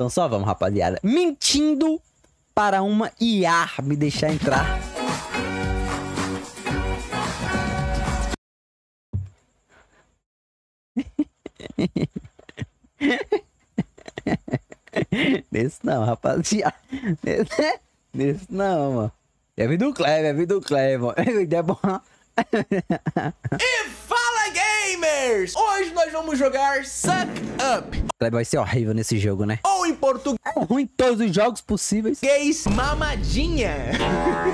Então só vamos, rapaziada. Mentindo para uma IA me deixar entrar. Nesse não, rapaziada. Nesse, não, mano. É vida do Clever, é vida do Clever. É bom. E fala, gamers! Hoje nós vamos jogar Suck Up vai ser horrível nesse jogo, né? Ou em português. É ruim em todos os jogos possíveis. Gays, mamadinha.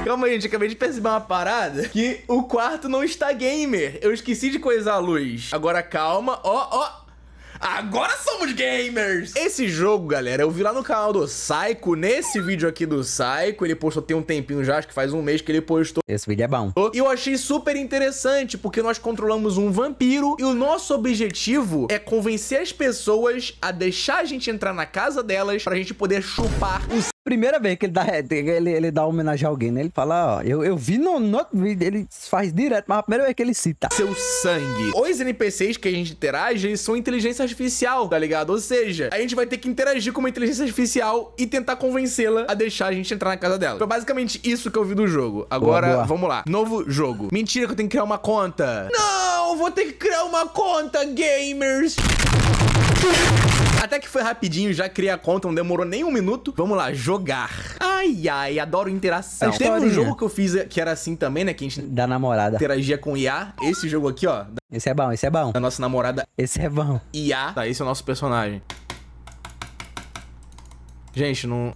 Calma aí, gente. Acabei de perceber uma parada. Que o quarto não está gamer. Eu esqueci de coisar a luz. Agora calma. Ó, oh, ó. Oh. Agora somos gamers! Esse jogo, galera, eu vi lá no canal do Psycho, nesse vídeo aqui do Psycho, ele postou tem um tempinho já, acho que faz um mês que ele postou. Esse vídeo é bom. E eu achei super interessante, porque nós controlamos um vampiro e o nosso objetivo é convencer as pessoas a deixar a gente entrar na casa delas pra gente poder chupar o Primeira vez que ele dá, ele, ele dá homenagem a alguém, né? Ele fala, ó, eu, eu vi no, no ele faz direto, mas a primeira vez que ele cita. Seu sangue. Os NPCs que a gente interage, eles são inteligência artificial, tá ligado? Ou seja, a gente vai ter que interagir com uma inteligência artificial e tentar convencê-la a deixar a gente entrar na casa dela. Foi basicamente isso que eu vi do jogo. Agora, boa, boa. vamos lá. Novo jogo. Mentira que eu tenho que criar uma conta. Não, vou ter que criar uma conta, gamers. Até que foi rapidinho, já criei a conta, não demorou nem um minuto. Vamos lá, jogar. Ai, ai, adoro interação. Teve um jogo que eu fiz que era assim também, né? Que a gente... Da namorada. Interagia com IA. Esse jogo aqui, ó. Esse é bom, esse é bom. Da nossa namorada. Esse é bom. IA. Tá, esse é o nosso personagem. Gente, não...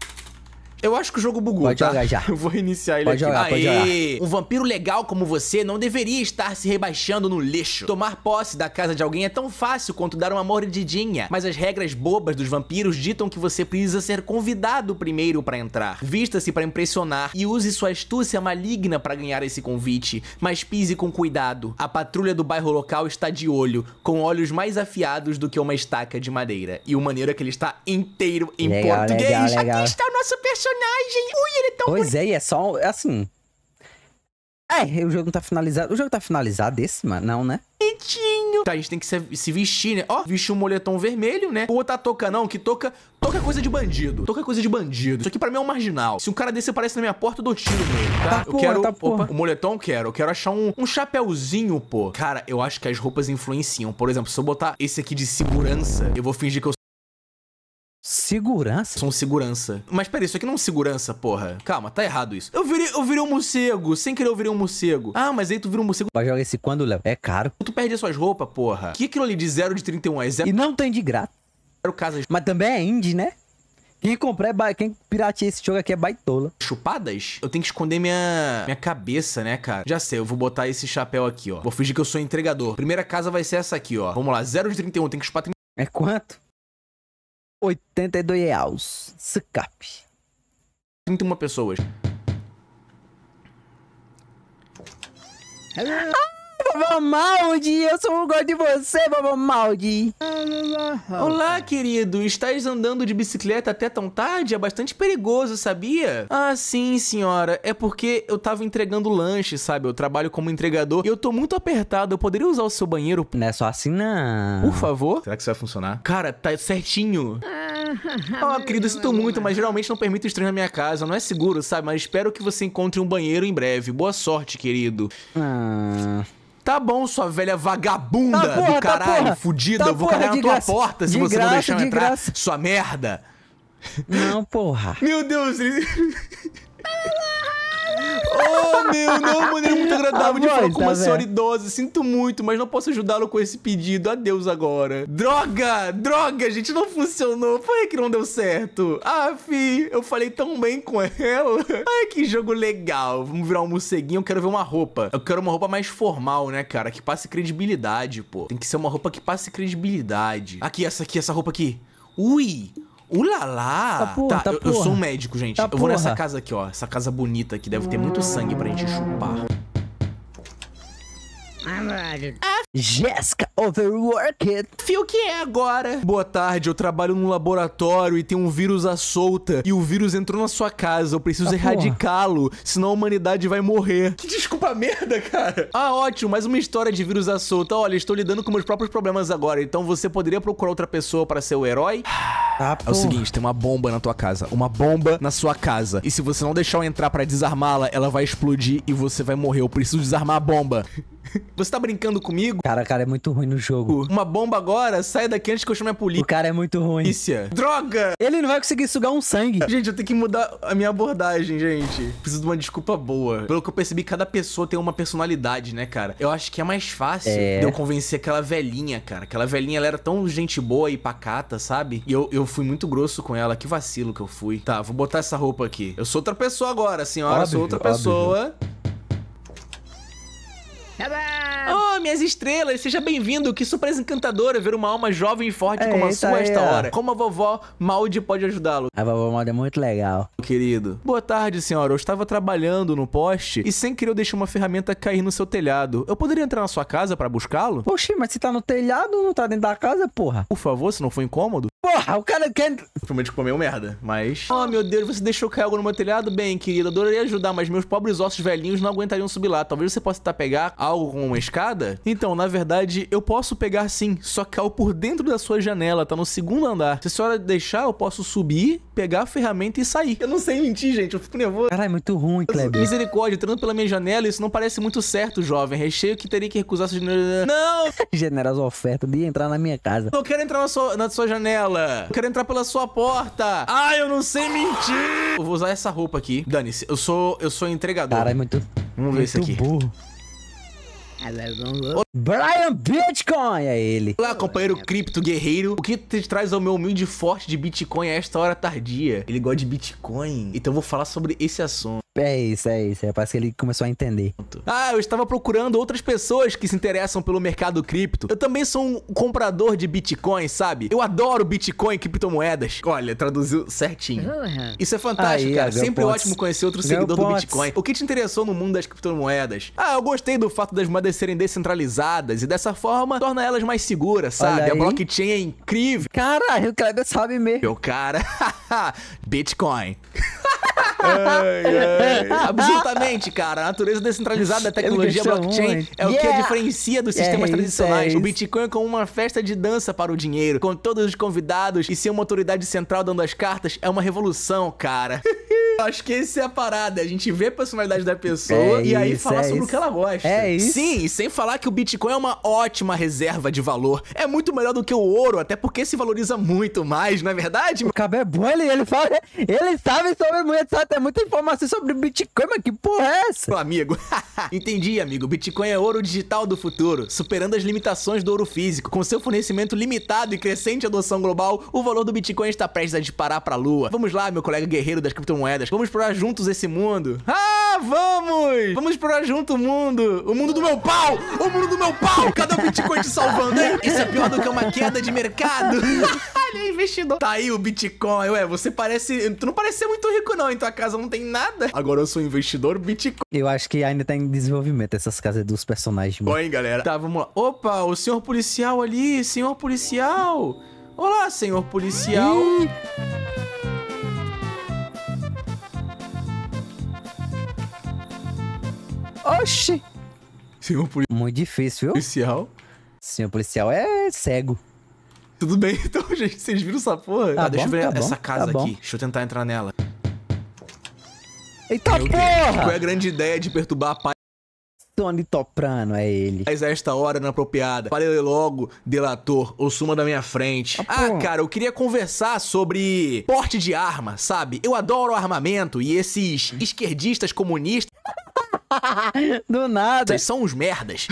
Eu acho que o jogo bugou, pode tá? Jogar já. Eu vou iniciar ele pode aqui. Jogar, Aê! Pode jogar. Um vampiro legal como você não deveria estar se rebaixando no lixo. Tomar posse da casa de alguém é tão fácil quanto dar uma mordidinha, mas as regras bobas dos vampiros ditam que você precisa ser convidado primeiro para entrar. Vista-se para impressionar e use sua astúcia maligna para ganhar esse convite, mas pise com cuidado. A patrulha do bairro local está de olho, com olhos mais afiados do que uma estaca de madeira. E o maneiro é que ele está inteiro em legal, português. Legal, legal. Aqui está o nosso personagem personagem. Ui, ele é tão Pois bonito. é, e é só, é assim... É, o jogo não tá finalizado. O jogo tá finalizado esse, mano? Não, né? Bonitinho. Tá, a gente tem que se, se vestir, né? Ó, vestir um moletom vermelho, né? O outro tá toca não, que toca... Toca coisa de bandido. Toca coisa de bandido. Isso aqui pra mim é um marginal. Se um cara desse aparece na minha porta, eu dou tiro nele, tá? tá eu porra, quero... Tá porra. Opa, o moletom eu quero. Eu quero achar um, um chapéuzinho, pô. Cara, eu acho que as roupas influenciam. Por exemplo, se eu botar esse aqui de segurança, eu vou fingir que eu Segurança? São segurança. Mas peraí, isso aqui não é um segurança, porra. Calma, tá errado isso. Eu virei, eu virei um morcego. Sem querer, eu virei um morcego. Ah, mas aí tu vira um morcego. Vai jogar esse quando, Léo? É caro. Tu perde as suas roupas, porra. Que aquilo ali de 0 de 31 é 0? E não tem de graça. Zero casas. Mas também é indie, né? Quem comprar é ba... Quem piratear esse jogo aqui é baitola. Chupadas? Eu tenho que esconder minha... minha cabeça, né, cara? Já sei, eu vou botar esse chapéu aqui, ó. Vou fingir que eu sou entregador. Primeira casa vai ser essa aqui, ó. Vamos lá, 0 de 31, tem que chupar 30... É quanto? 82 reais. Sicap. 31 pessoas. Hello. Ah! Bobo Maldi, eu sou o gosto de você, Bobo Maldi. Olá, querido. Estás andando de bicicleta até tão tarde? É bastante perigoso, sabia? Ah, sim, senhora. É porque eu tava entregando lanche, sabe? Eu trabalho como entregador e eu tô muito apertado. Eu poderia usar o seu banheiro? Não é só assim, não. Por favor. Será que isso vai funcionar? Cara, tá certinho. Ah, querido, eu sinto muito, mas geralmente não permito estranho na minha casa. Não é seguro, sabe? Mas espero que você encontre um banheiro em breve. Boa sorte, querido. Ah... Tá bom, sua velha vagabunda tá porra, do tá, caralho, tá fudida, tá eu vou porra, carregar na tua graça, porta se você graça, não deixar de eu entrar, graça. sua merda. Não, porra. Meu Deus, ele... oh, meu, não, de maneira é muito agradável a de falar com tá uma senhora idosa. Sinto muito, mas não posso ajudá-lo com esse pedido. Adeus agora. Droga! Droga, gente, não funcionou. Foi que não deu certo? Ah, fi, eu falei tão bem com ela. Ai, que jogo legal. Vamos virar um morceguinho. Eu quero ver uma roupa. Eu quero uma roupa mais formal, né, cara? Que passe credibilidade, pô. Tem que ser uma roupa que passe credibilidade. Aqui, essa aqui, essa roupa aqui. Ui! Ulalá! Tá, porra, tá, tá eu, eu, sou um médico, gente. Tá eu vou nessa casa aqui, ó. Essa casa bonita que deve ter muito sangue pra gente chupar. A Jéssica Overworked. Fio que é agora? Boa tarde, eu trabalho num laboratório e tem um vírus à solta. E o vírus entrou na sua casa, eu preciso ah, erradicá-lo, senão a humanidade vai morrer. Que desculpa merda, cara. Ah, ótimo, mais uma história de vírus à solta. Olha, estou lidando com meus próprios problemas agora, então você poderia procurar outra pessoa para ser o herói? Ah. é o seguinte, tem uma bomba na tua casa. Uma bomba na sua casa. E se você não deixar eu entrar para desarmá-la, ela vai explodir e você vai morrer. Eu preciso desarmar a bomba. Você tá brincando comigo? Cara, cara, é muito ruim no jogo. Uma bomba agora, sai daqui antes que eu chame a polícia. O cara é muito ruim. Polícia. Droga! Ele não vai conseguir sugar um sangue. Gente, eu tenho que mudar a minha abordagem, gente. Preciso de uma desculpa boa. Pelo que eu percebi, cada pessoa tem uma personalidade, né, cara? Eu acho que é mais fácil é... de eu convencer aquela velhinha, cara. Aquela velhinha, ela era tão gente boa e pacata, sabe? E eu, eu fui muito grosso com ela, que vacilo que eu fui. Tá, vou botar essa roupa aqui. Eu sou outra pessoa agora, senhora, óbvio, sou outra óbvio. pessoa. Oh, minhas estrelas, seja bem-vindo. Que surpresa encantadora ver uma alma jovem e forte como a sua a esta hora. Como a vovó Maldi pode ajudá-lo? A vovó Maldi é muito legal. Querido. Boa tarde, senhora. Eu estava trabalhando no poste e sem querer eu deixei uma ferramenta cair no seu telhado. Eu poderia entrar na sua casa para buscá-lo? Poxa, mas se tá no telhado, não tá dentro da casa, porra. Por favor, se não for incômodo. Porra, o cara quer. Prometi comeu merda, mas. Oh, meu Deus, você deixou cair algo no meu telhado? Bem, querida. adoraria ajudar, mas meus pobres ossos velhinhos não aguentariam subir lá. Talvez você possa tentar pegar algo com uma escada? Então, na verdade, eu posso pegar sim, só que algo por dentro da sua janela, tá no segundo andar. Se a senhora deixar, eu posso subir, pegar a ferramenta e sair. Eu não sei mentir, gente, eu fico nervoso. Caralho, é muito ruim, Kleber. Misericórdia, entrando pela minha janela, isso não parece muito certo, jovem. Recheio que teria que recusar sua janela. Não! Generosa oferta de entrar na minha casa. Eu quero entrar na sua, na sua janela. Eu quero entrar pela sua porta. Ah, eu não sei mentir. Eu vou usar essa roupa aqui. Dane-se, eu sou, eu sou entregador. Caralho, muito Vamos muito ver isso aqui. burro. Brian Bitcoin é ele. Olá, companheiro cripto guerreiro. O que te traz ao meu humilde forte de Bitcoin a esta hora tardia? Ele gosta de Bitcoin. Então eu vou falar sobre esse assunto. É isso, é isso. É, parece que ele começou a entender. Ah, eu estava procurando outras pessoas que se interessam pelo mercado cripto. Eu também sou um comprador de bitcoins, sabe? Eu adoro bitcoin e criptomoedas. Olha, traduziu certinho. Isso é fantástico, Aí, cara. Sempre pontos. ótimo conhecer outro seguidor do bitcoin. O que te interessou no mundo das criptomoedas? Ah, eu gostei do fato das moedas serem descentralizadas e dessa forma torna elas mais seguras, sabe? A blockchain é incrível. Caralho, o Kleber sabe mesmo. Meu cara, bitcoin. Absolutamente, cara. A natureza descentralizada da tecnologia blockchain é o yeah. que a diferencia dos sistemas é, tradicionais. é o Bitcoin é como uma festa de dança para o dinheiro, com todos os convidados e ser uma autoridade central dando as cartas é uma revolução, cara. acho que essa é a parada. É a gente vê a personalidade da pessoa é e aí isso, fala é sobre isso. o que ela gosta. É isso. Sim, e sem falar que o Bitcoin é uma ótima reserva de valor. É muito melhor do que o ouro, até porque se valoriza muito mais, não é verdade? O bom é ele, ele fala. Ele sabe sobre muito, sabe, tem muita informação sobre Bitcoin, mas que porra é essa? Meu amigo. Entendi, amigo. Bitcoin é ouro digital do futuro, superando as limitações do ouro físico. Com seu fornecimento limitado e crescente adoção global, o valor do Bitcoin está prestes a disparar para a lua. Vamos lá, meu colega guerreiro das criptomoedas. Vamos explorar juntos esse mundo. Ah, vamos! Vamos explorar junto o mundo. O mundo do meu pau! O mundo do meu pau! Cadê o Bitcoin te salvando, hein? Isso é pior do que uma queda de mercado. Ele é investidor. Tá aí o Bitcoin. Ué, você parece... Tu não parece ser muito rico, não. Em tua casa não tem nada. Agora eu sou investidor Bitcoin. Eu acho que ainda tá em desenvolvimento essas casas dos personagens. Bom, hein, galera? Tá, vamos lá. Opa, o senhor policial ali. Senhor policial. Olá, senhor policial. Ih. Oxi! Senhor policial. Muito difícil, viu? Policial. Senhor policial é cego. Tudo bem, então, gente, vocês viram essa porra? Tá ah, bom, deixa eu ver tá essa bom, casa tá aqui. Deixa eu tentar entrar nela. Eita Meu é porra! Deus. Qual é a grande ideia de perturbar a paz? Tony Toprano é ele. Mas a é esta hora inapropriada. Falei logo, delator, ou suma da minha frente. Tá ah, ah cara, eu queria conversar sobre porte de arma, sabe? Eu adoro armamento e esses esquerdistas comunistas. Do nada. Vocês são uns merdas.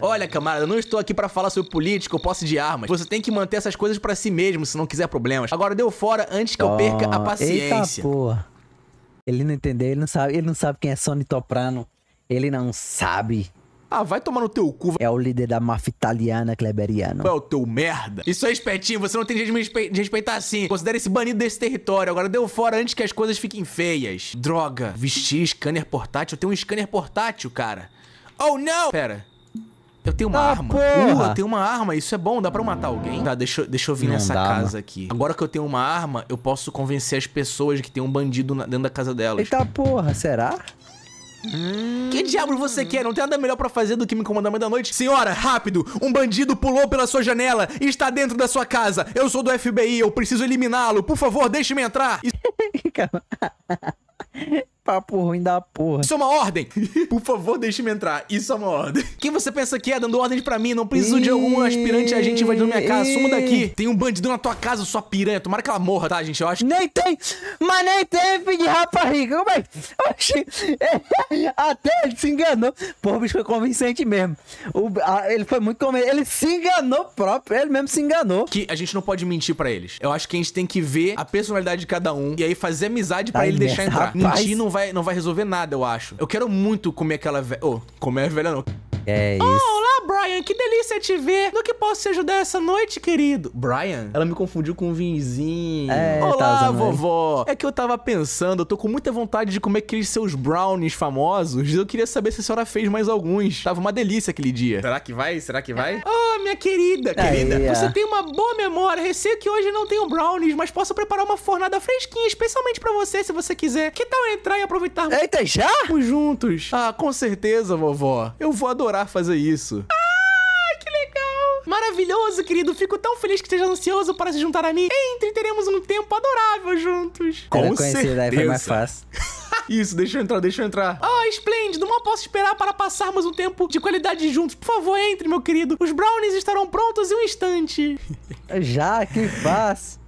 Olha, camarada, eu não estou aqui para falar sobre política ou posse de armas. Você tem que manter essas coisas para si mesmo se não quiser problemas. Agora deu fora antes que oh, eu perca a paciência. Eita, porra. Ele não entendeu, ele não sabe, ele não sabe quem é Sony Toprano. Ele não sabe. Ah, vai tomar no teu cu. É o líder da máfia italiana, Kleberiano. É o teu merda. Isso aí, é Espetinho, você não tem jeito de me respe... de respeitar assim. Considere esse banido desse território. Agora deu fora antes que as coisas fiquem feias. Droga. Vestir scanner portátil. Eu tenho um scanner portátil, cara. Oh, não! Pera. Eu tenho uma ah, arma. Porra. Uh, eu tenho uma arma. Isso é bom, dá pra matar alguém? Tá, deixa, deixa eu vir não nessa dá, casa mano. aqui. Agora que eu tenho uma arma, eu posso convencer as pessoas que tem um bandido na, dentro da casa delas. Eita porra, será? Que diabo você quer? Não tem nada melhor para fazer do que me comandar da noite? Senhora, rápido! Um bandido pulou pela sua janela e está dentro da sua casa. Eu sou do FBI, eu preciso eliminá-lo. Por favor, deixe-me entrar. papo ruim da porra. Isso é uma ordem! Por favor, deixe-me entrar. Isso é uma ordem. Quem você pensa que é dando ordem pra mim? Não preciso de algum aspirante a gente invadindo minha casa. Suma daqui. Tem um bandido na tua casa, sua piranha. Tomara que ela morra, tá, gente? Eu acho. Nem tem! Mas nem tem, filho de rapariga. é? que. Até ele se enganou. Porra, o bicho foi convincente mesmo. O... Ah, ele foi muito convincente. Ele se enganou próprio. Ele mesmo se enganou. Que a gente não pode mentir pra eles. Eu acho que a gente tem que ver a personalidade de cada um e aí fazer amizade pra ele deixar entrar. Rapaz. Mentir não vai, não vai resolver nada, eu acho. Eu quero muito comer aquela velha. Oh, comer velha não. É isso. Olá! Ah, Brian, que delícia te ver. No que posso te ajudar essa noite, querido? Brian? Ela me confundiu com o Vinzinho. É, Olá, tá vovó. É que eu tava pensando, eu tô com muita vontade de comer aqueles seus brownies famosos. Eu queria saber se a senhora fez mais alguns. Tava uma delícia aquele dia. Será que vai? Será que vai? Ah, oh, minha querida, tá querida. Aia. Você tem uma boa memória. Receio que hoje não tenho brownies, mas posso preparar uma fornada fresquinha, especialmente para você, se você quiser. Que tal entrar e aproveitar? Eita, já? Juntos. Ah, com certeza, vovó. Eu vou adorar fazer isso. Maravilhoso, querido. Fico tão feliz que esteja ansioso para se juntar a mim. Entre, teremos um tempo adorável juntos. Com Era certeza. foi mais fácil. Isso, deixa eu entrar, deixa eu entrar. Ah, oh, esplêndido, mal posso esperar para passarmos um tempo de qualidade juntos. Por favor, entre, meu querido. Os brownies estarão prontos em um instante. Já, que fácil.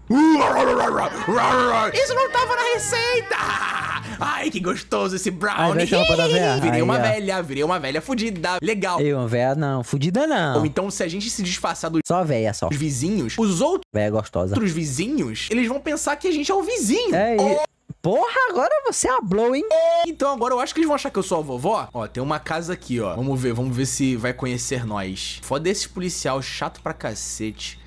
Isso não estava na receita! Ai, que gostoso esse brownie. Ai, pra Virei uma velha, virei uma velha fudida. Legal. Eu, uma velha não, fudida não. Ou então, se a gente se disfarçar dos... Só velha, só. Os vizinhos, os outros... Velha gostosa. Outros vizinhos, eles vão pensar que a gente é o vizinho. É, Ou... e... Porra, agora você é ablou, hein? Então agora eu acho que eles vão achar que eu sou a vovó. Ó, tem uma casa aqui, ó. Vamos ver, vamos ver se vai conhecer nós. Foda esse policial chato pra cacete.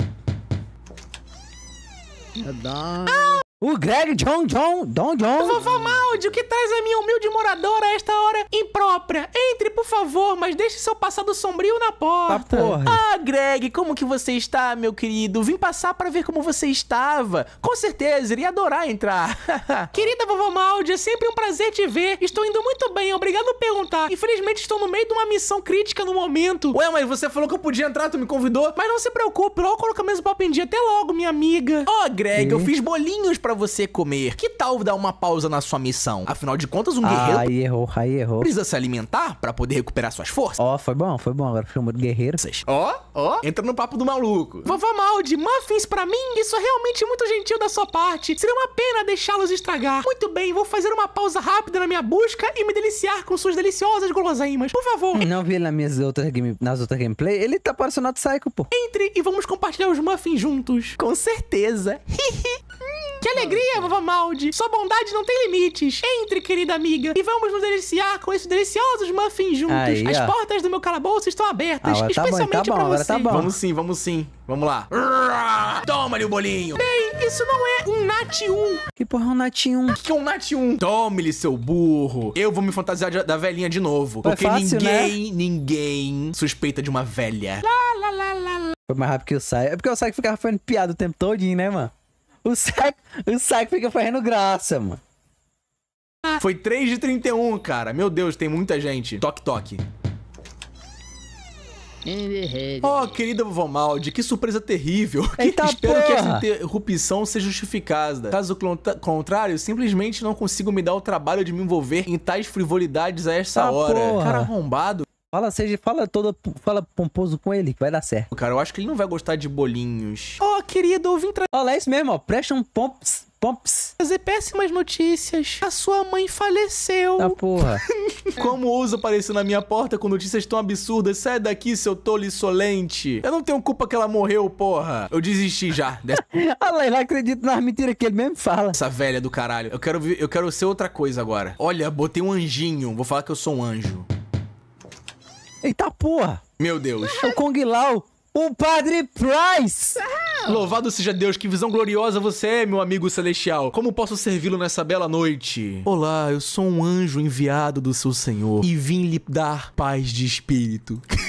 É da... Ah! O Greg John John, Don John. Vovó Maldi, o que traz a minha humilde moradora a esta hora imprópria? Entre, por favor, mas deixe seu passado sombrio na porta. Tá porra. Ah, Greg, como que você está, meu querido? Vim passar para ver como você estava. Com certeza, iria adorar entrar. Querida vovó Maldi, é sempre um prazer te ver. Estou indo muito bem, obrigado por perguntar. Infelizmente, estou no meio de uma missão crítica no momento. Ué, mas você falou que eu podia entrar, tu me convidou? Mas não se preocupe, logo coloca mesmo papo em dia. Até logo, minha amiga. Ó, oh, Greg, e? eu fiz bolinhos pra para você comer. Que tal dar uma pausa na sua missão? Afinal de contas, um guerreiro... Aí errou, aí errou. Precisa se alimentar para poder recuperar suas forças. Ó, oh, foi bom, foi bom. Agora filmou de guerreiro. Ó, oh, ó. Entra no papo do maluco. Vovó Maldi, muffins para mim? Isso é realmente muito gentil da sua parte. Seria uma pena deixá-los estragar. Muito bem, vou fazer uma pausa rápida na minha busca e me deliciar com suas deliciosas guloseimas. Por favor. Não vi nas minhas outras game... nas outras gameplay. Ele tá parecendo Psycho, pô. Entre e vamos compartilhar os muffins juntos. Com certeza. Que alegria, vovó Maldi! Sua bondade não tem limites. Entre, querida amiga, e vamos nos deliciar com esses deliciosos muffins juntos. Aí, As portas do meu calabouço estão abertas, ah, especialmente tá bom, tá bom. pra você tá bom. Vamos sim, vamos sim. Vamos lá. Toma ali o bolinho. Ei, isso não é um Nat 1. Que porra é um Nat 1? O que é um Nat 1? Tome-lhe, seu burro. Eu vou me fantasiar de, da velhinha de novo. Foi é porque fácil, né? ninguém, né? ninguém suspeita de uma velha. Lá, lá, lá, Foi mais rápido que o Sai. É porque o Sai ficava fazendo piada o tempo todinho, né, mano? O Sai, o Sai fica fazendo graça, mano. Foi 3 de 31, cara. Meu Deus, tem muita gente. Toque, toque. Oh, querida vovó Maldi, que surpresa terrível. Eita Espero porra. que essa interrupção seja justificada. Caso contrário, simplesmente não consigo me dar o trabalho de me envolver em tais frivolidades a essa ah, hora. Porra. Cara arrombado. Fala, seja, fala todo, fala pomposo com ele, que vai dar certo. Cara, eu acho que ele não vai gostar de bolinhos. Oh, querido, eu vim trazer. Olha, é isso mesmo, ó. Presta um pomps. Pomps. Trazer péssimas notícias. A sua mãe faleceu. Da ah, porra. Como ousa aparecer na minha porta com notícias tão absurdas? Sai daqui, seu tolo insolente. Eu não tenho culpa que ela morreu, porra. Eu desisti já. Dessa... Olha ah, lá, ele acredito nas mentiras que ele mesmo fala. Essa velha do caralho. Eu quero, eu quero ser outra coisa agora. Olha, botei um anjinho. Vou falar que eu sou um anjo. Eita porra. Meu Deus. O Kong Lao o Padre Price! Louvado seja Deus, que visão gloriosa você é, meu amigo celestial. Como posso servi-lo nessa bela noite? Olá, eu sou um anjo enviado do seu Senhor e vim lhe dar paz de espírito.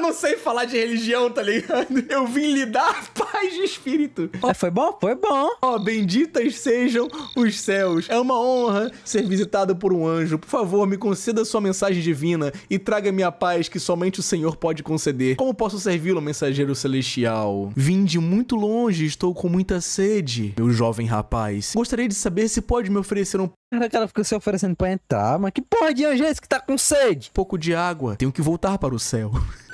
eu não sei falar de religião, tá ligado? Eu vim lhe dar paz de espírito. Oh, foi bom? Foi bom. Ó, oh, benditas sejam os céus. É uma honra ser visitado por um anjo. Por favor, me conceda sua mensagem divina e traga-me a paz que somente o Senhor pode conceder. Como posso servi-lo, mensageiro celestial? Vim de muito longe, estou com muita sede, meu jovem rapaz. Gostaria de saber se pode me oferecer um Cara, cara fica se oferecendo pra entrar, mas que porra de anjo é esse que tá com sede? Pouco de água, tenho que voltar para o céu.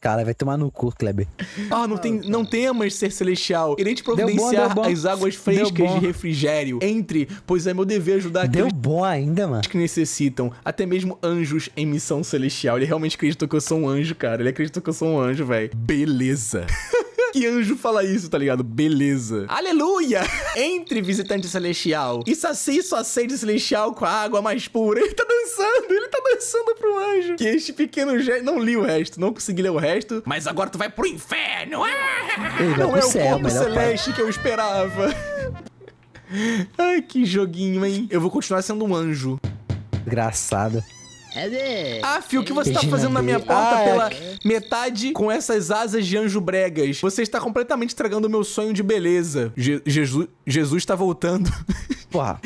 Cara, vai tomar no cu, Kleber. Ah, não, ah, tem, não temas ser celestial. Irei te providenciar é deu bom, deu bom. as águas frescas de refrigério. Entre, pois é meu dever ajudar Deu bom ainda, mano. Que necessitam, até mesmo anjos em missão celestial. Ele realmente acreditou que eu sou um anjo, cara. Ele acreditou que eu sou um anjo, velho. Beleza. que anjo fala isso, tá ligado? Beleza. Aleluia! Entre, visitante celestial. E Saci só acende celestial com a água mais pura. Ele tá dançando, ele tá dançando pro anjo. Que este pequeno gesto... Não li o resto, não consegui ler o resto. Mas agora tu vai pro inferno! Ei, ah! não é o céu, corpo celeste pai. que eu esperava. Ai, que joguinho, hein? Eu vou continuar sendo um anjo. Engraçado. É ah, Fio, o que você tá fazendo na minha porta ah, é. pela metade com essas asas de anjo bregas? Você está completamente estragando o meu sonho de beleza. Je Jesus, Jesus tá voltando. Porra,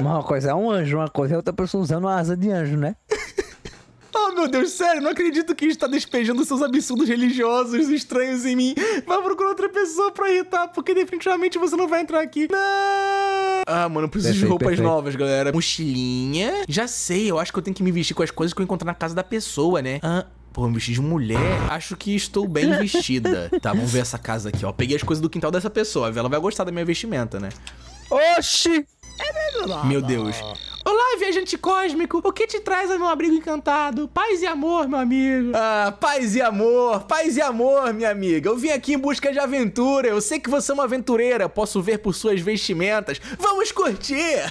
uma coisa é um anjo, uma coisa é outra pessoa usando uma asa de anjo, né? Oh, meu Deus, sério, não acredito que está despejando seus absurdos religiosos estranhos em mim. Vai procurar outra pessoa pra irritar, porque definitivamente você não vai entrar aqui. Não! Ah, mano, eu preciso perfeito, de roupas perfeito. novas, galera. Mochilinha. Já sei, eu acho que eu tenho que me vestir com as coisas que eu encontrar na casa da pessoa, né? Ah, Pô, me vesti de mulher. Acho que estou bem vestida. Tá, vamos ver essa casa aqui, ó. Peguei as coisas do quintal dessa pessoa. Ela vai gostar da minha vestimenta, né? Oxi! Meu Deus. Olá, viajante cósmico, o que te traz ao meu abrigo encantado? Paz e amor, meu amigo. Ah, paz e amor, paz e amor, minha amiga. Eu vim aqui em busca de aventura. Eu sei que você é uma aventureira, posso ver por suas vestimentas. Vamos curtir!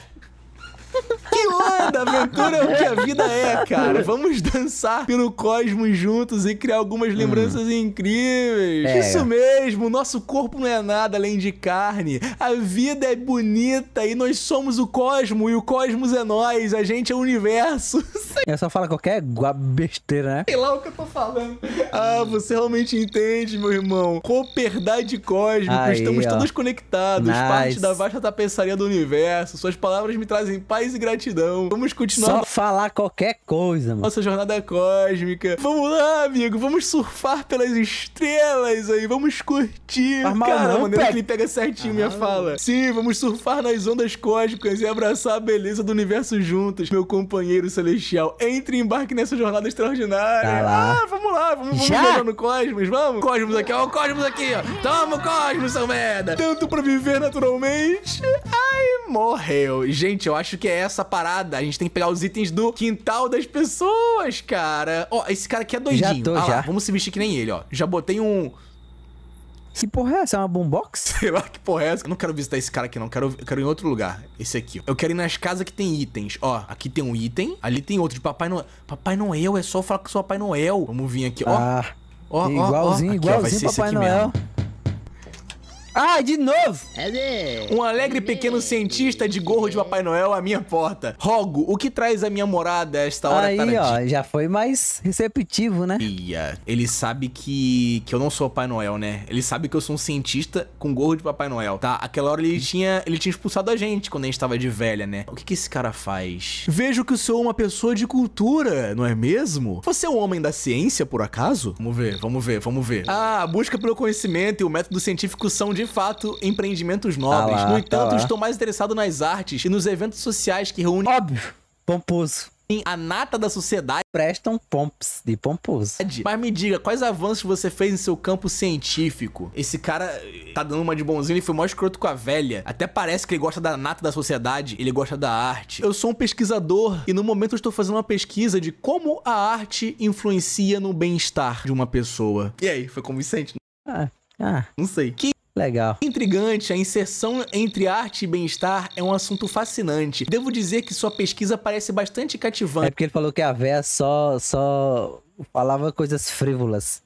Que onda! Aventura é o que a vida é, cara. Vamos dançar pelo cosmos juntos e criar algumas hum. lembranças hum. incríveis. É. Isso mesmo, nosso corpo não é nada além de carne. A vida é bonita e nós somos o cosmo e o cosmos é nós. A gente é o universo. É só falar qualquer besteira, né? Sei lá o que eu tô falando. Ah, você realmente entende, meu irmão. Coperdade cósmica. Estamos ó. todos conectados. Nice. Parte da vasta tapeçaria do universo. Suas palavras me trazem paz paz e gratidão. Vamos continuar. Só falar qualquer coisa, mano. Nossa jornada cósmica. Vamos lá, amigo. Vamos surfar pelas estrelas aí. Vamos curtir. Mas Cara, não, a maneira pega. que ele pega certinho ah, minha fala. Sim, vamos surfar nas ondas cósmicas e abraçar a beleza do universo juntos. Meu companheiro celestial, entre e embarque nessa jornada extraordinária. Tá lá. Ah, vamos lá. Vamos, vamos Já? no cosmos. Vamos. Cosmos aqui, ó. cosmos aqui, ó. Toma o cosmos, seu merda. Tanto pra viver naturalmente. Ai, morreu. Gente, eu acho que que é essa parada. A gente tem que pegar os itens do quintal das pessoas, cara. Ó, esse cara aqui é doidinho. Já tô, ah, já. Lá, vamos se vestir que nem ele, ó. Já botei um... Que porra é essa? É uma boombox? Sei lá que porra é essa. Eu não quero visitar esse cara aqui, não. Quero, eu quero ir em outro lugar. Esse aqui. Eu quero ir nas casas que tem itens. Ó, aqui tem um item. Ali tem outro de Papai Noel. Papai Noel, é só falar que sou Papai Noel. Vamos vir aqui, ó. Ah, ó, igualzinho, ó, ó. Aqui, igualzinho ó, Papai Noel. Mesmo. Ah, de novo! É um alegre pequeno cientista de gorro de Papai Noel à minha porta. Rogo, o que traz a minha morada a esta hora Aí, ó, já foi mais receptivo, né? Ia. Ele sabe que, que eu não sou Papai Noel, né? Ele sabe que eu sou um cientista com gorro de Papai Noel, tá? Aquela hora ele tinha, ele tinha expulsado a gente quando a gente tava de velha, né? O que, que esse cara faz? Vejo que o senhor é uma pessoa de cultura, não é mesmo? Você é um homem da ciência, por acaso? Vamos ver, vamos ver, vamos ver. Ah, a busca pelo conhecimento e o método científico são de fato, empreendimentos tá nobres. lá, no tá entanto, tá estou mais interessado nas artes e nos eventos sociais que reúnem. Óbvio, pomposo a nata da sociedade prestam pomps de pomposo. Mas me diga, quais avanços você fez em seu campo científico? Esse cara eh, tá dando uma de bonzinho, ele foi mó escroto com a velha. Até parece que ele gosta da nata da sociedade, ele gosta da arte. Eu sou um pesquisador e no momento eu estou fazendo uma pesquisa de como a arte influencia no bem-estar de uma pessoa. E aí, foi convincente? Né? Ah, ah. Não sei. Que Legal. Intrigante, a inserção entre arte e bem-estar é um assunto fascinante. Devo dizer que sua pesquisa parece bastante cativante. É porque ele falou que a véia só, só falava coisas frívolas.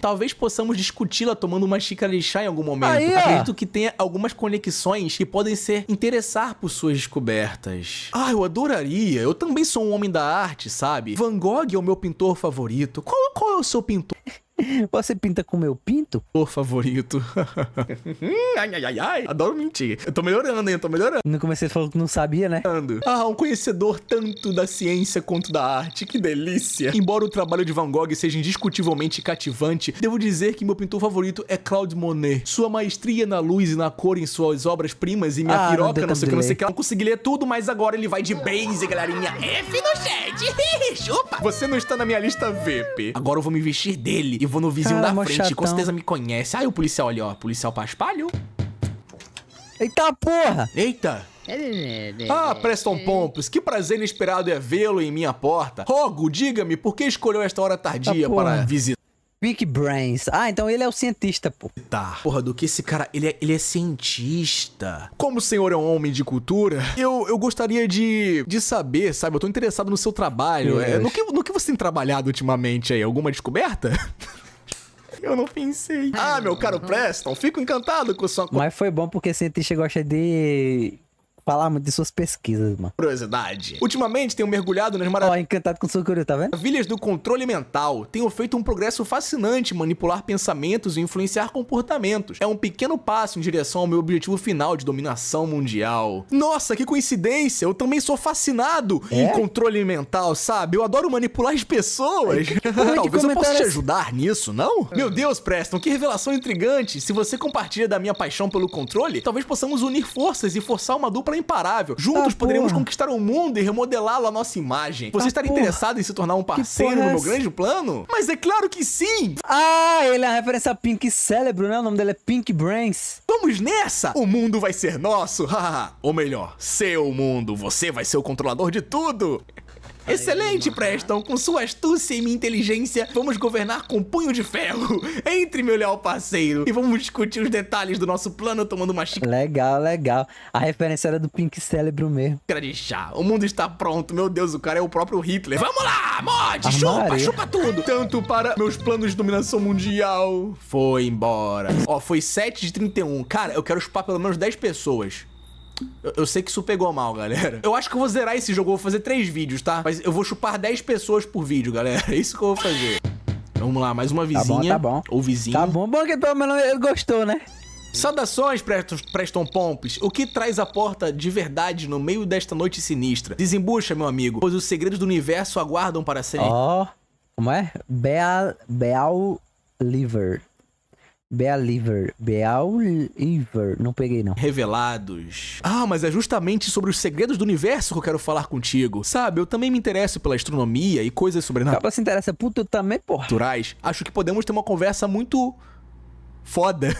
Talvez possamos discuti-la tomando uma xícara de chá em algum momento. Aí, Acredito que tenha algumas conexões que podem ser interessar por suas descobertas. Ah, eu adoraria. Eu também sou um homem da arte, sabe? Van Gogh é o meu pintor favorito. Qual, qual é o seu pintor? Você pinta o meu pinto? Ô, favorito. ai, ai, ai, ai. Adoro mentir. Eu tô melhorando, hein? Eu tô melhorando. No começo você falou que não sabia, né? Ando. Ah, um conhecedor tanto da ciência quanto da arte. Que delícia. Embora o trabalho de Van Gogh seja indiscutivelmente cativante, devo dizer que meu pintor favorito é Claude Monet. Sua maestria na luz e na cor em suas obras-primas e minha ah, piroca, não, não sei o que, não sei o que. Eu não consegui ler tudo, mas agora ele vai de base, galerinha. F no chat. Chupa. Você não está na minha lista VP. Agora eu vou me vestir dele eu vou no vizinho da frente, chatão. com certeza me conhece. Aí o policial ali, ó, policial paspalho. espalho. Eita porra! Eita! Ah, Preston Pompos, que prazer inesperado é vê-lo em minha porta. Rogo, diga-me, por que escolheu esta hora tardia para visitar? Big Brains. Ah, então ele é o cientista, pô. Tá. Porra, do que esse cara... Ele é, ele é cientista. Como o senhor é um homem de cultura, eu, eu gostaria de, de saber, sabe? Eu tô interessado no seu trabalho. É, no, que, no que você tem trabalhado ultimamente aí? Alguma descoberta? Eu não pensei. Ah, meu caro Preston, fico encantado com sua. Mas foi bom porque o cientista gosta de falar muito de suas pesquisas, mano. Curiosidade. Ultimamente tenho mergulhado nas maravilhas. Ó, oh, encantado com tá vendo? Maravilhas do controle mental. Tenho feito um progresso fascinante manipular pensamentos e influenciar comportamentos. É um pequeno passo em direção ao meu objetivo final de dominação mundial. Nossa, que coincidência! Eu também sou fascinado é? em controle mental, sabe? Eu adoro manipular as pessoas. É, Talvez eu possa te é ajudar nisso, não? Ah. Meu Deus, Preston, que revelação intrigante! Se você compartilha da minha paixão pelo controle, talvez possamos unir forças e forçar uma dupla imparável. Juntos tá, poderíamos conquistar o mundo e remodelá-lo à nossa imagem. Tá, Você ah, estaria porra. interessado em se tornar um parceiro é no meu grande plano? Mas é claro que sim! Ah, ele é a referência a Pink Cérebro, né? O nome dele é Pink Brains. Vamos nessa! O mundo vai ser nosso! Ou melhor, seu mundo. Você vai ser o controlador de tudo! Excelente, Preston! Com sua astúcia e minha inteligência, vamos governar com punho de ferro. Entre, meu leal parceiro, e vamos discutir os detalhes do nosso plano tomando uma xícara. Legal, legal. A referência era do Pink Cérebro mesmo. Cara de chá. O mundo está pronto. Meu Deus, o cara é o próprio Hitler. Vamos lá! Mod! Chupa, chupa tudo! Tanto para meus planos de dominação mundial. Foi embora. Ó, foi 7 de 31. Cara, eu quero chupar pelo menos 10 pessoas. Eu, eu, sei que isso pegou mal, galera. Eu acho que eu vou zerar esse jogo, eu vou fazer três vídeos, tá? Mas eu vou chupar 10 pessoas por vídeo, galera. É isso que eu vou fazer. Vamos lá, mais uma vizinha. Tá bom, tá bom. Ou vizinho. Tá bom, bom que pelo menos ele gostou, né? Saudações, Preston Pompis. O que traz a porta de verdade no meio desta noite sinistra? Desembucha, meu amigo, pois os segredos do universo aguardam para sempre. Ó, oh, como é? Beal... Beal... Liver. Bealiver. Beliver, Não peguei, não. Revelados. Ah, mas é justamente sobre os segredos do universo que eu quero falar contigo. Sabe, eu também me interesso pela astronomia e coisas sobrenaturais. Acaba se interessa, puta, eu também, porra. Naturais. Acho que podemos ter uma conversa muito foda.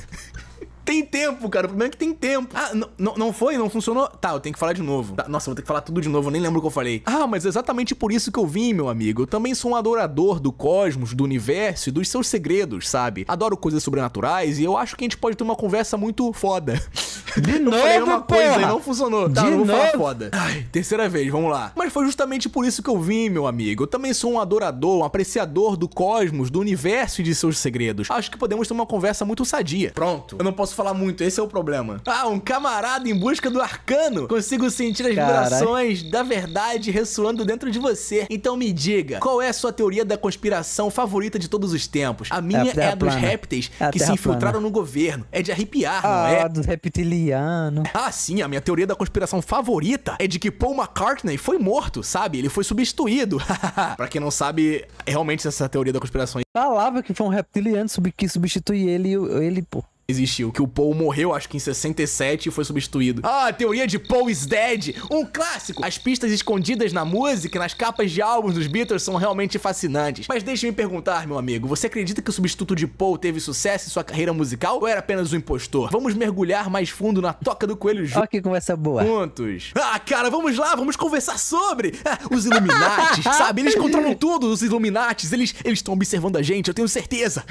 Tem tempo, cara. O problema é que tem tempo. Ah, não foi? Não funcionou? Tá, eu tenho que falar de novo. Tá, nossa, vou ter que falar tudo de novo, eu nem lembro o que eu falei. Ah, mas é exatamente por isso que eu vim, meu amigo. Eu também sou um adorador do cosmos, do universo e dos seus segredos, sabe? Adoro coisas sobrenaturais e eu acho que a gente pode ter uma conversa muito foda. De novo, eu falei uma porra. coisa e não funcionou. Tá, de não vou novo. falar foda. Ai, terceira vez, vamos lá. Mas foi justamente por isso que eu vim, meu amigo. Eu também sou um adorador, um apreciador do cosmos, do universo e de seus segredos. Acho que podemos ter uma conversa muito sadia. Pronto. Eu não posso falar muito, esse é o problema. Ah, um camarada em busca do arcano. Consigo sentir as Carai. vibrações da verdade ressoando dentro de você. Então me diga, qual é a sua teoria da conspiração favorita de todos os tempos? A minha é a, é a dos répteis é a que se infiltraram plana. no governo. É de arrepiar, ah, não é? Ah, dos reptilianos. Ah, sim, a minha teoria da conspiração favorita é de que Paul McCartney foi morto, sabe? Ele foi substituído. pra quem não sabe, realmente essa teoria da conspiração. Palavra que foi um reptiliano que substitui ele, ele, pô existiu, que o Paul morreu acho que em 67 e foi substituído. Ah, a teoria de Paul is dead, um clássico. As pistas escondidas na música nas capas de álbuns dos Beatles são realmente fascinantes. Mas deixe-me perguntar, meu amigo, você acredita que o substituto de Paul teve sucesso em sua carreira musical ou era apenas um impostor? Vamos mergulhar mais fundo na toca do coelho junto Olha que conversa boa. Juntos. Ah, cara, vamos lá, vamos conversar sobre é, os Illuminati, sabe? Eles controlam tudo, os Illuminati, eles eles estão observando a gente, eu tenho certeza.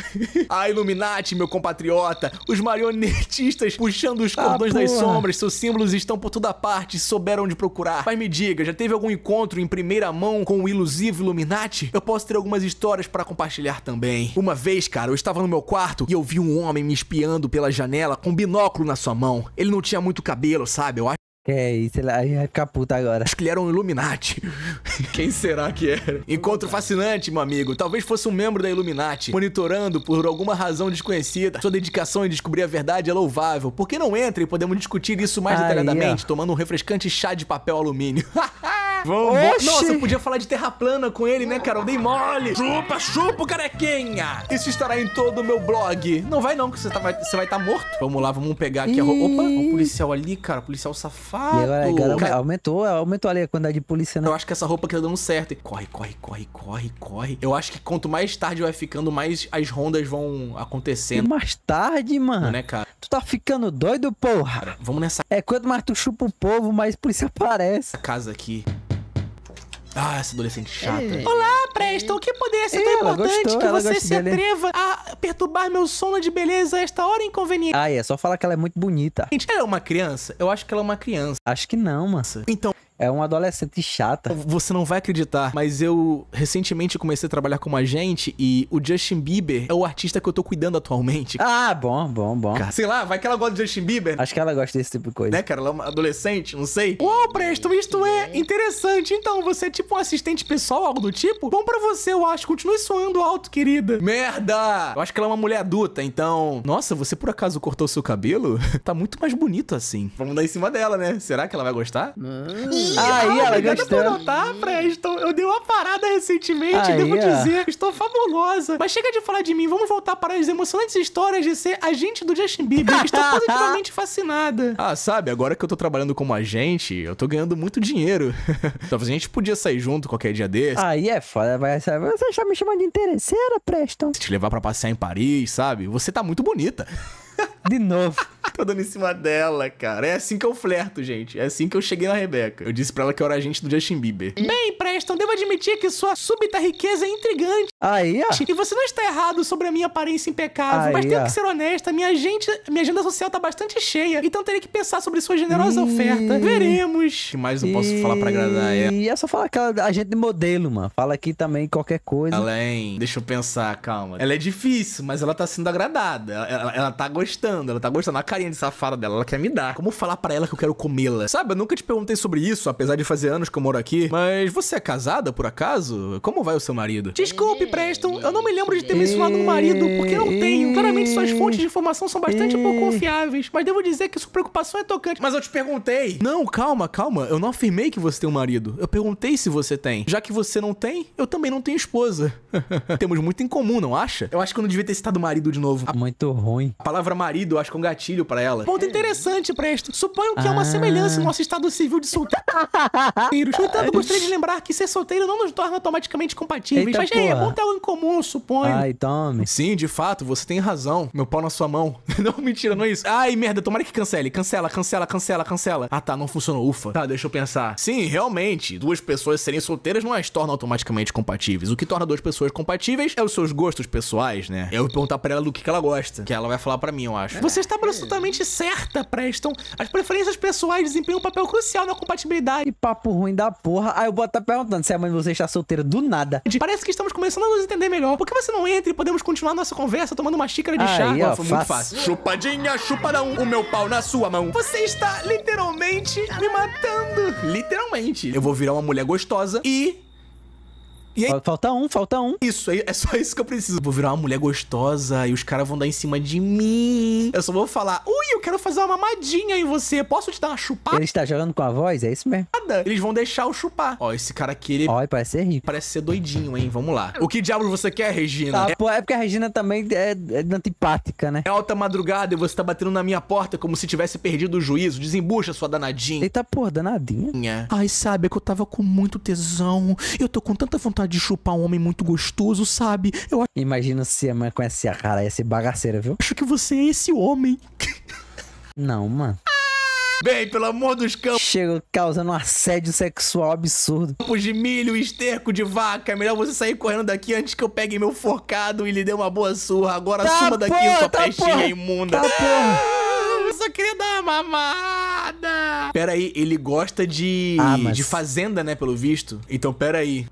ah, Illuminati, meu compatriota, os marionetistas puxando os ah, cordões ah, das sombras, seus símbolos estão por toda parte, souberam onde procurar. Mas me diga, já teve algum encontro em primeira mão com o ilusivo Illuminati? Eu posso ter algumas histórias para compartilhar também. Uma vez, cara, eu estava no meu quarto e eu vi um homem me espiando pela janela com um binóculo na sua mão. Ele não tinha muito cabelo, sabe? Eu acho que é isso, ele aí vai ficar puta agora. Acho que ele era um Illuminati. Quem será que era? Encontro fascinante, meu amigo. Talvez fosse um membro da Illuminati, monitorando por alguma razão desconhecida. Sua dedicação em descobrir a verdade é louvável. Por que não entra e podemos discutir isso mais aí, detalhadamente, ó. tomando um refrescante chá de papel alumínio? Vamos, Nossa, eu podia falar de terra plana com ele, né, cara? Eu dei mole. Chupa, chupa, carequinha. Isso estará em todo o meu blog. Não vai não, que você, tá, vai, você vai estar tá morto. Vamos lá, vamos pegar aqui a... Opa, o policial ali, cara. O policial safado. E agora, agora cara, aumentou, aumentou ali a quantidade de polícia, né? Eu acho que essa roupa que tá dando certo. E corre, corre, corre, corre, corre. Eu acho que quanto mais tarde vai ficando, mais as rondas vão acontecendo. E mais tarde, mano. Não, né, cara? Tu tá ficando doido, porra? Cara, vamos nessa. É, quanto mais tu chupa o povo, mais polícia aparece. A casa aqui. Ah, essa adolescente chata. É. Olá, Preston, que poderia ser tão importante gostou, que você se dele. atreva a perturbar meu sono de beleza a esta hora inconveniente? Ah, é só falar que ela é muito bonita. Gente, ela é uma criança? Eu acho que ela é uma criança. Acho que não, massa. Então, é uma adolescente chata. Você não vai acreditar, mas eu recentemente comecei a trabalhar com uma gente e o Justin Bieber é o artista que eu tô cuidando atualmente. Ah, bom, bom, bom. Cara, sei lá, vai que ela gosta do Justin Bieber. Acho que ela gosta desse tipo de coisa. Né, cara? Ela é uma adolescente, não sei. Ô, oh, Presto, isto é interessante. Então, você é tipo um assistente pessoal, algo do tipo? Bom para você, eu acho. Continue soando alto, querida. Merda! Eu acho que ela é uma mulher adulta, então. Nossa, você por acaso cortou seu cabelo? tá muito mais bonito assim. Vamos dar em cima dela, né? Será que ela vai gostar? Hum. Aí, aí ela gostando. notar, Preston, então, eu dei uma parada recentemente, aí, devo dizer, ó. estou fabulosa. Mas chega de falar de mim, vamos voltar para as emocionantes histórias de ser agente do Justin Bieber. estou positivamente fascinada. Ah, sabe, agora que eu tô trabalhando como agente, eu tô ganhando muito dinheiro. Talvez a gente podia sair junto qualquer dia desse. Aí é foda, vai, você já tá me chamando de interesseira, Preston. Se te levar para passear em Paris, sabe? Você tá muito bonita. De novo. tá dando em cima dela, cara. É assim que eu flerto, gente. É assim que eu cheguei na Rebeca. Eu disse pra ela que eu era agente do Justin Bieber. Bem, Preston, devo admitir que sua súbita riqueza é intrigante. Aí, ó. E você não está errado sobre a minha aparência impecável, Aí, mas tenho ó. que ser honesta. Minha, gente, minha agenda social tá bastante cheia, então teria que pensar sobre sua generosa e... oferta. Veremos. O que mais eu posso e... falar pra agradar ela? É e é só falar que é agente de modelo, mano. Fala aqui também qualquer coisa. Além, deixa eu pensar, calma. Ela é difícil, mas ela tá sendo agradada. Ela, ela, ela tá gostando, ela tá gostando. A carinha de safada dela, ela quer me dar. Como falar para ela que eu quero comê-la? Sabe, eu nunca te perguntei sobre isso, apesar de fazer anos que eu moro aqui. Mas você é casada, por acaso? Como vai o seu marido? Desculpe, Preston, eu não me lembro de ter mencionado um marido, porque não tenho. Claramente suas fontes de informação são bastante pouco confiáveis, mas devo dizer que sua preocupação é tocante. Mas eu te perguntei. Não, calma, calma. Eu não afirmei que você tem um marido. Eu perguntei se você tem. Já que você não tem, eu também não tenho esposa. Temos muito em comum, não acha? Eu acho que eu não devia ter citado marido de novo. Muito ruim. A palavra marido, eu acho que é um gatilho pra para ela. Ponto é. interessante, Presto. Suponho que é ah. há uma semelhança no nosso estado civil de solteiro. No entanto, gostaria de lembrar que ser solteiro não nos torna automaticamente compatíveis. Eita, mas é porra. é, é bom ter algo em comum, suponho. Ai, tome. Sim, de fato, você tem razão. Meu pau na sua mão. não, mentira, não é isso. Ai, merda, tomara que cancele. Cancela, cancela, cancela, cancela. Ah, tá, não funcionou. Ufa. Tá, deixa eu pensar. Sim, realmente, duas pessoas serem solteiras não as torna automaticamente compatíveis. O que torna duas pessoas compatíveis é os seus gostos pessoais, né? Eu vou perguntar pra ela do que, que ela gosta. Que ela vai falar para mim, eu acho. Você está absolutamente certa Preston. as preferências pessoais desempenham um papel crucial na compatibilidade. E papo ruim da porra. Aí eu vou estar perguntando se a mãe de você está solteira do nada. Parece que estamos começando a nos entender melhor. Por que você não entra e podemos continuar nossa conversa tomando uma xícara de Aí, chá? Ó, foi muito fácil. Chupadinha, chupadão, o meu pau na sua mão. Você está literalmente me matando. Literalmente. Eu vou virar uma mulher gostosa e e aí... Falta um, falta um. Isso, é, é só isso que eu preciso. Vou virar uma mulher gostosa e os caras vão dar em cima de mim. Eu só vou falar, ui, eu quero fazer uma mamadinha em você. Posso te dar uma chupada? Ele está jogando com a voz, é isso mesmo? Nada. Eles vão deixar eu chupar. Ó, esse cara aqui, ele... Ó, ele parece ser rico. Parece ser doidinho, hein? Vamos lá. O que diabo você quer, Regina? Ah, é... Pô, é porque a Regina também é, é antipática, né? É alta madrugada e você tá batendo na minha porta como se tivesse perdido o juízo. Desembucha, sua danadinha. Eita, porra, danadinha. Ai, sabe, é que eu tava com muito tesão. Eu tô com tanta vontade vontade de chupar um homem muito gostoso, sabe? Eu acho... Imagina se a mãe conhece a cara, ia ser bagaceira, viu? Acho que você é esse homem. Não, mano. Bem, pelo amor dos campos. Chega causando um assédio sexual absurdo. Campos de milho, esterco de vaca. É melhor você sair correndo daqui antes que eu pegue meu forcado e lhe dê uma boa surra. Agora tá suma daqui, porra, sua tá pestinha porra. imunda. Tá porra. Eu ah, só queria dar uma mamada. Pera aí, ele gosta de... Ah, mas... De fazenda, né, pelo visto. Então, pera aí.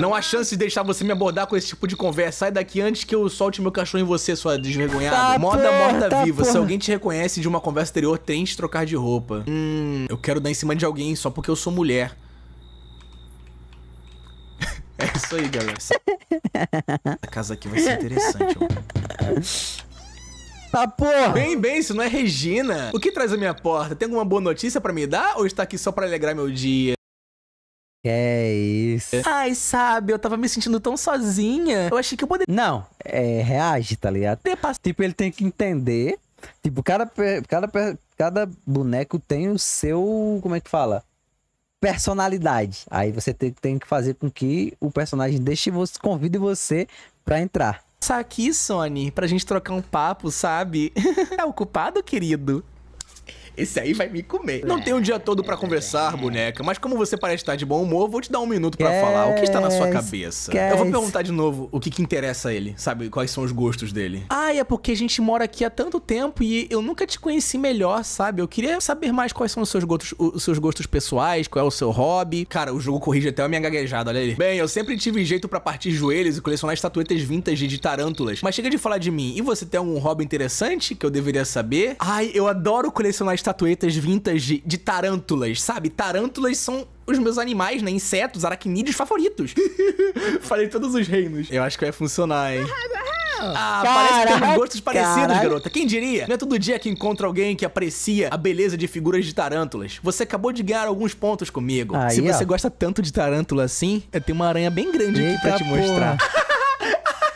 Não há chance de deixar você me abordar com esse tipo de conversa. Sai daqui antes que eu solte meu cachorro em você, sua desvergonhada. Tá Moda morta-viva. Tá Se alguém te reconhece de uma conversa anterior, tente trocar de roupa. Hum, eu quero dar em cima de alguém só porque eu sou mulher. É isso aí, galera. Essa casa aqui vai ser interessante, ó. Tá porra! Bem, bem, isso não é Regina. O que traz a minha porta? Tem alguma boa notícia para me dar ou está aqui só para alegrar meu dia? É isso. Ai, sabe, eu tava me sentindo tão sozinha. Eu achei que eu poderia. Não, é, reage, tá ligado? Tipo, ele tem que entender. Tipo, cada, cada, cada boneco tem o seu. Como é que fala? Personalidade. Aí você tem, tem que fazer com que o personagem deixe você, convide você pra entrar. Tá aqui, Sony, pra gente trocar um papo, sabe? tá é ocupado, querido? Esse aí vai me comer. Não é, tem um dia todo para é conversar, boneca, mas como você parece estar de bom humor, vou te dar um minuto para é, falar. O que está na sua cabeça? Eu vou perguntar de novo o que, que interessa a ele, sabe? Quais são os gostos dele. Ah, é porque a gente mora aqui há tanto tempo e eu nunca te conheci melhor, sabe? Eu queria saber mais quais são os seus gostos, os seus gostos pessoais, qual é o seu hobby. Cara, o jogo corrige até a minha gaguejada, olha ali. Bem, eu sempre tive jeito para partir joelhos e colecionar estatuetas vintage de tarântulas. Mas chega de falar de mim. E você tem algum hobby interessante que eu deveria saber? Ai, eu adoro colecionar estatuetas vintage de tarântulas, sabe? Tarântulas são os meus animais, né? Insetos, aracnídeos favoritos. Falei todos os reinos. Eu acho que vai funcionar, hein? Ah, Caraca. parece que temos gostos parecidos, Caraca. garota. Quem diria? Não é todo dia que encontra alguém que aprecia a beleza de figuras de tarântulas. Você acabou de ganhar alguns pontos comigo. Aí, Se você ó. gosta tanto de tarântula assim, eu tenho uma aranha bem grande Eita aqui pra te porra. mostrar.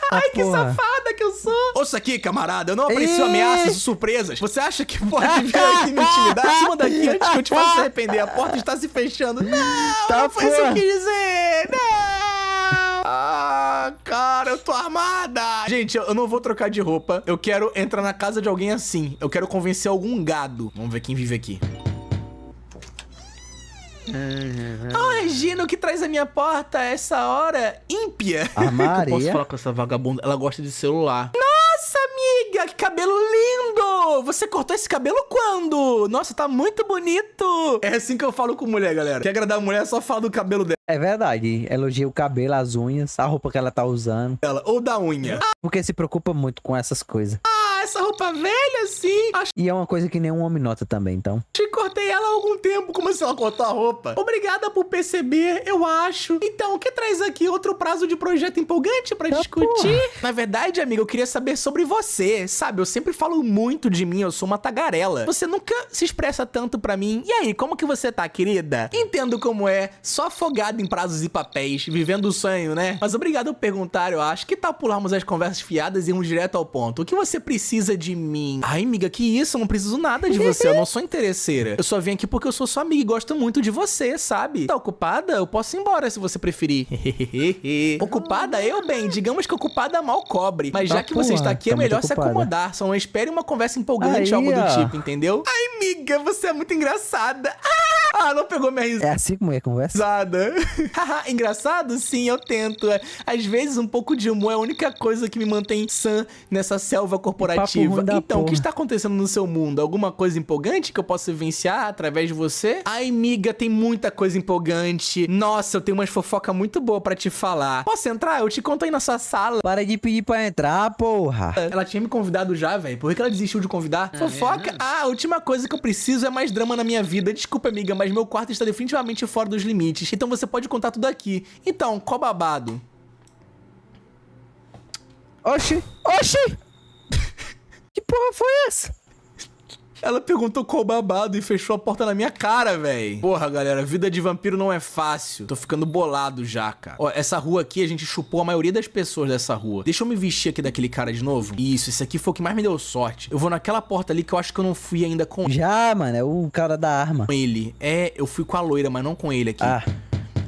Tá Ai, que safado! que eu sou. Ouça aqui, camarada, eu não aprecio ameaças e surpresas. Você acha que pode vir aqui me intimidar? acima daqui antes que eu te faça arrepender. A porta está se fechando. Não, tá não foi isso que eu quis dizer. Não. Ah, cara, eu tô armada! Gente, eu não vou trocar de roupa. Eu quero entrar na casa de alguém assim. Eu quero convencer algum gado. Vamos ver quem vive aqui. Uhum. É, é, é. Ah, Regina, o que traz a minha porta a essa hora? Ímpia. A Maria. posso falar com essa vagabunda? Ela gosta de celular. Nossa, amiga, que cabelo lindo! Você cortou esse cabelo quando? Nossa, tá muito bonito! É assim que eu falo com mulher, galera. Quer agradar a mulher, só fala do cabelo dela. É verdade. Elogia o cabelo, as unhas, a roupa que ela tá usando. Ela, ou da unha. Ah. Porque se preocupa muito com essas coisas. Ah essa roupa velha assim. Acho... E é uma coisa que nenhum homem nota também, então. Te cortei ela há algum tempo. Como assim ela cortou a roupa? Obrigada por perceber, eu acho. Então, o que traz aqui outro prazo de projeto empolgante para ah, discutir? Porra. Na verdade, amiga, eu queria saber sobre você. Sabe, eu sempre falo muito de mim, eu sou uma tagarela. Você nunca se expressa tanto para mim. E aí, como que você tá, querida? Entendo como é, só afogado em prazos e papéis, vivendo o sonho, né? Mas obrigado por perguntar, eu acho. Que tal pularmos as conversas fiadas e irmos direto ao ponto? O que você precisa? precisa de mim. Ai, amiga, que isso? Eu não preciso nada de você. Eu não sou interesseira. Eu só vim aqui porque eu sou sua amiga e gosto muito de você, sabe? Tá ocupada? Eu posso ir embora se você preferir. ocupada? Eu, bem, digamos que ocupada mal cobre. Mas tá já que porra, você está aqui, é tá é melhor se acomodar. Só espere uma conversa empolgante, Aí, algo do tipo, entendeu? Ai, amiga, você é muito engraçada. Ah! ah, não pegou minha risada. É assim como é conversa? Risada. Engraçado? Sim, eu tento. É, às vezes, um pouco de humor é a única coisa que me mantém sã nessa selva corporativa. Então, o que está acontecendo no seu mundo? Alguma coisa empolgante que eu possa vivenciar através de você? Ai, miga, tem muita coisa empolgante. Nossa, eu tenho umas fofoca muito boa para te falar. Posso entrar? Eu te conto aí na sua sala. Para de pedir pra entrar, porra. É, ela tinha me convidado já, velho. Por que ela desistiu de convidar? Ah, é? fofoca? É? Ah, a última coisa que eu preciso é mais drama na minha vida. Desculpa, amiga, mas meu quarto está definitivamente fora dos limites, então você pode contar tudo aqui. Então, qual babado? Oxi! Oxi! que porra foi essa? Ela perguntou qual babado e fechou a porta na minha cara, véi. Porra, galera, vida de vampiro não é fácil. Tô ficando bolado já, cara. Ó, essa rua aqui, a gente chupou a maioria das pessoas dessa rua. Deixa eu me vestir aqui daquele cara de novo. Isso, esse aqui foi o que mais me deu sorte. Eu vou naquela porta ali que eu acho que eu não fui ainda com... Já, mano, é o cara da arma. Com ele. É, eu fui com a loira, mas não com ele aqui. Ah...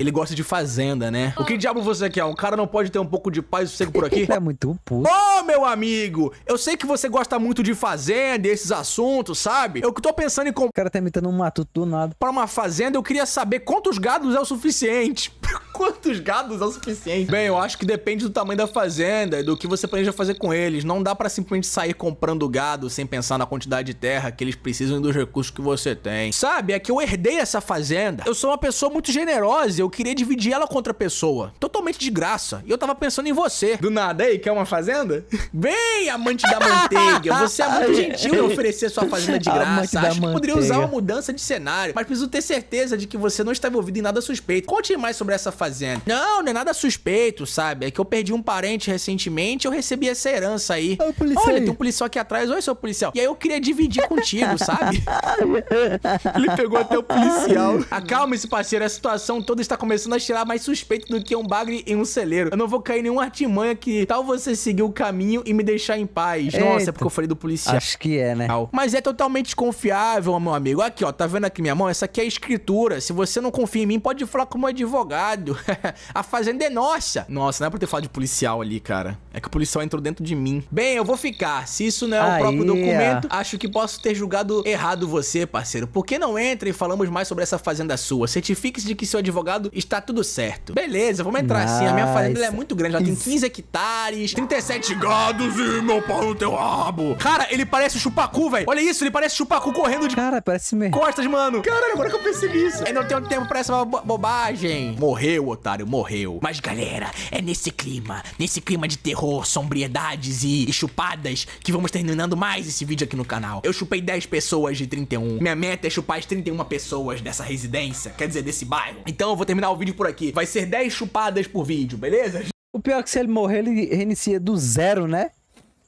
Ele gosta de fazenda, né? O que diabo você quer? Um cara não pode ter um pouco de paz e sossego por aqui? é muito puto. Ô, oh, meu amigo! Eu sei que você gosta muito de fazenda e esses assuntos, sabe? Eu que tô pensando em... como O cara tá imitando um matuto do nada. Pra uma fazenda, eu queria saber quantos gados é o suficiente. Quantos gados é o suficiente? Bem, eu acho que depende do tamanho da fazenda e do que você planeja fazer com eles. Não dá para simplesmente sair comprando gado sem pensar na quantidade de terra que eles precisam e dos recursos que você tem. Sabe, é que eu herdei essa fazenda. Eu sou uma pessoa muito generosa eu queria dividir ela com outra pessoa. Totalmente de graça. E eu tava pensando em você. Do nada aí, quer uma fazenda? Bem, amante da manteiga, você é muito gentil em oferecer sua fazenda de graça. Acho que poderia usar uma mudança de cenário, mas preciso ter certeza de que você não está envolvido em nada suspeito. Conte mais sobre essa essa fazenda. Não, não é nada suspeito, sabe? É que eu perdi um parente recentemente eu recebi essa herança aí. Olha, policial. Olha, tem um policial aqui atrás. Oi, seu policial. E aí eu queria dividir contigo, sabe? Ele pegou até o policial. acalma se parceiro. A situação toda está começando a tirar mais suspeito do que um bagre em um celeiro. Eu não vou cair em nenhum artimanha que tal você seguir o caminho e me deixar em paz. Eita. Nossa, é porque eu falei do policial. Acho que é, né? Mas é totalmente confiável, meu amigo. Aqui, ó. Tá vendo aqui minha mão? Essa aqui é a escritura. Se você não confia em mim, pode falar com meu advogado. a fazenda é nossa. Nossa, não é pra ter falado de policial ali, cara. É que o policial entrou dentro de mim. Bem, eu vou ficar. Se isso não é Aia. o próprio documento, é. acho que posso ter julgado errado você, parceiro. Por que não entra e falamos mais sobre essa fazenda sua? Certifique-se de que seu advogado está tudo certo. Beleza, vamos entrar nice. sim. A minha fazenda é muito grande. Ela tem 15 hectares, 37 gados e meu pau no teu rabo. Cara, ele parece o chupacu, velho. Olha isso, ele parece chupacu correndo de... Cara, parece mesmo. Costas, mano. Caralho, agora que eu percebi isso. Eu não tenho tempo pra essa bobagem. Morreu Morreu, otário, morreu. Mas galera, é nesse clima, nesse clima de terror, sombriedades e, e chupadas que vamos terminando mais esse vídeo aqui no canal. Eu chupei 10 pessoas de 31. Minha meta é chupar as 31 pessoas dessa residência, quer dizer, desse bairro. Então eu vou terminar o vídeo por aqui. Vai ser 10 chupadas por vídeo, beleza? O pior é que se ele morrer, ele reinicia do zero, né?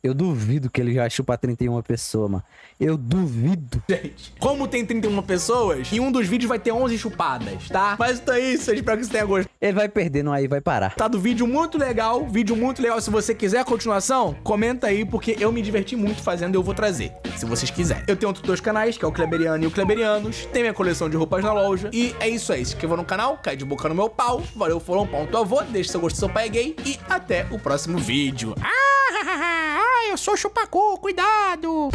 Eu duvido que ele já chupa 31 pessoas, mano. Eu duvido. Gente, como tem 31 pessoas, em um dos vídeos vai ter 11 chupadas, tá? Mas então é isso, eu espero que você tenha gostado. Ele vai perder, não aí vai parar. Tá do vídeo muito legal, vídeo muito legal. Se você quiser a continuação, comenta aí, porque eu me diverti muito fazendo e eu vou trazer, se vocês quiserem. Eu tenho outros dois canais, que é o Kleberiano e o Kleberianos. Tem minha coleção de roupas na loja. E é isso aí. Se inscreva no canal, cai de boca no meu pau. Valeu, foram, pão, teu avô. Deixa seu gosto, seu pai é gay. E até o próximo vídeo. Ah, ah, ah, ah eu sou chupacu, cuidado!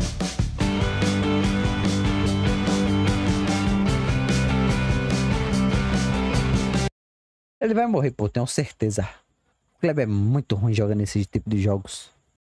Ele vai morrer, pô, tenho certeza. O Kleber é muito ruim jogando esse tipo de jogos.